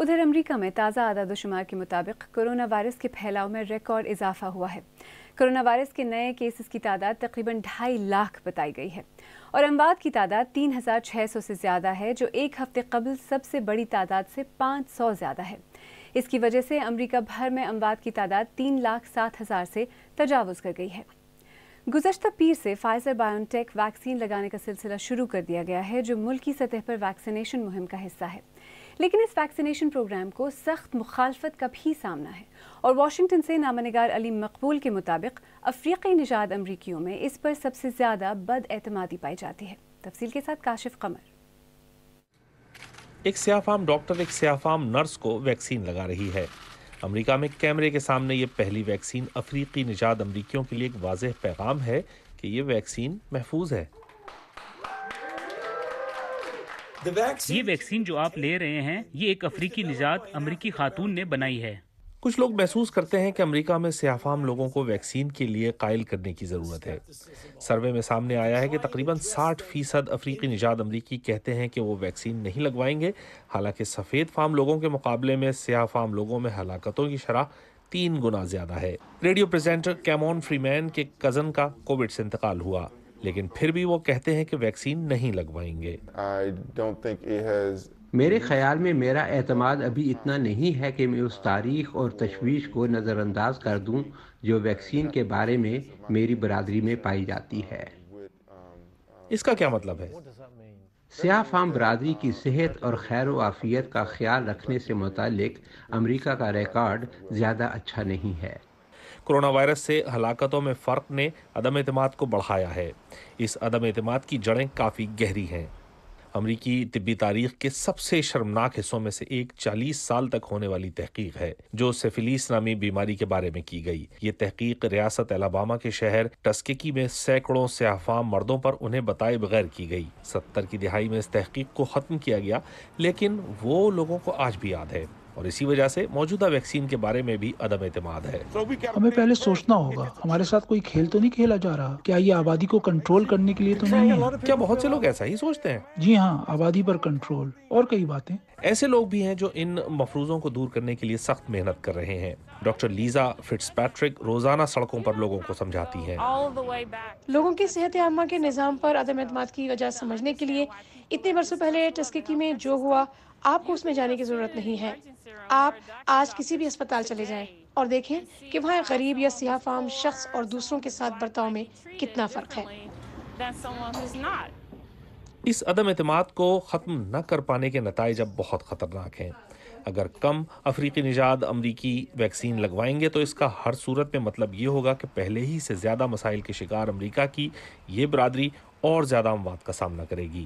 ادھر امریکہ میں تازہ اعداد و شمار کے مطابق کرونا وائرس کے پھیلاؤ میں ریکارڈ اضافہ ہوا ہے کرونا وائرس کے نئے کیسز کی تعداد تقریباً ڈھائی لاکھ بتائی گئی ہے اور اموات کی تعداد تین ہزار چھ سو سے زیادہ ہے جو ایک ہفتے قبل سب سے بڑی تعداد سے پانچ سو زیادہ ہے اس کی وجہ سے امریکہ بھر میں اموات کی تعداد تین لاکھ سات ہزار سے تجاوز کر گئی ہے گزشتہ پیر سے فائزر بایوٹیک ویکسین لگانے کا سلسلہ شروع کر دیا گیا ہے جو ملکی سطح پر ویکسینیشن مہم کا حصہ ہے لیکن اس ویکسینیشن پروگرام کو سخت مخالفت کا بھی سامنا ہے اور واشنگٹن سے نامہ نگار علی مقبول کے مطابق افریقی نژاد امریکیوں میں اس پر سب سے زیادہ بد اعتمادی پائی جاتی ہے تفصیل کے ساتھ کاشف قمر ایک سیافام ڈاکٹر ایک سیاہ فام نرس کو ویکسین لگا رہی ہے امریکہ میں کیمرے کے سامنے یہ پہلی ویکسین افریقی نژاد امریکیوں کے لیے ایک واضح پیغام ہے کہ یہ ویکسین محفوظ ہے یہ ویکسین جو آپ لے رہے ہیں یہ ایک افریقی نجات امریکی خاتون نے بنائی ہے کچھ لوگ محسوس کرتے ہیں کہ امریکہ میں سیاہ فام لوگوں کو ویکسین کے لیے قائل کرنے کی ضرورت ہے سروے میں سامنے آیا ہے کہ تقریباً ساٹھ فیصد افریقی نجات امریکی کہتے ہیں کہ وہ ویکسین نہیں لگوائیں گے حالانکہ سفید فام لوگوں کے مقابلے میں سیاہ فام لوگوں میں ہلاکتوں کی شرح تین گنا زیادہ ہے ریڈیو فری فریمین کے کزن کا کووڈ سے انتقال ہوا لیکن پھر بھی وہ کہتے ہیں کہ ویکسین نہیں لگوائیں گے میرے خیال میں میرا اعتماد ابھی اتنا نہیں ہے کہ میں اس تاریخ اور تشویش کو نظر انداز کر دوں جو ویکسین کے بارے میں میری برادری میں پائی جاتی ہے اس کا کیا مطلب ہے سیاہ فام برادری کی صحت اور خیر و آفیت کا خیال رکھنے سے متعلق امریکہ کا ریکارڈ زیادہ اچھا نہیں ہے کرونا وائرس سے ہلاکتوں میں فرق نے عدم اعتماد کو بڑھایا ہے اس عدم اعتماد کی جڑیں کافی گہری ہیں امریکی طبی تاریخ کے سب سے شرمناک حصوں میں سے ایک چالیس سال تک ہونے والی تحقیق ہے جو سیفلیس نامی بیماری کے بارے میں کی گئی یہ تحقیق ریاست الاباما کے شہر ٹسکیکی میں سینکڑوں سیافام مردوں پر انہیں بتائے بغیر کی گئی ستر کی دہائی میں اس تحقیق کو ختم کیا گیا لیکن وہ لوگوں کو آج بھی یاد ہے اور اسی وجہ سے موجودہ ویکسین کے بارے میں بھی عدم اعتماد ہے ہمیں پہلے سوچنا ہوگا ہمارے ساتھ کوئی کھیل تو نہیں کھیلا جا رہا کیا یہ آبادی کو کنٹرول کرنے کے لیے تو نہیں ہے کیا بہت سے لوگ ایسا ہی سوچتے ہیں جی ہاں آبادی پر کنٹرول اور کئی باتیں ایسے لوگ بھی ہیں جو ان مفروضوں کو دور کرنے کے لیے سخت محنت کر رہے ہیں ڈاکٹر لیزا فٹس پیٹرک روزانہ سڑکوں پر لوگوں کو سمجھاتی ہیں لوگوں کی صحت عامہ کے نظام پر عدم اعتماد کی وجہ سمجھنے کے لیے اتنے برسوں پہلے میں جو ہوا آپ کو اس میں جانے کی ضرورت نہیں ہے آپ آج کسی بھی اسپتال چلے جائیں اور دیکھیں کہ وہاں غریب یا سیاہ شخص اور دوسروں کے ساتھ برتاؤ میں کتنا فرق ہے اس عدم اعتماد کو ختم نہ کر پانے کے نتائج اب بہت خطرناک ہیں اگر کم افریقی نژاد امریکی ویکسین لگوائیں گے تو اس کا ہر صورت میں مطلب یہ ہوگا کہ پہلے ہی سے زیادہ مسائل کے شکار امریکہ کی یہ برادری اور زیادہ اموات کا سامنا کرے گی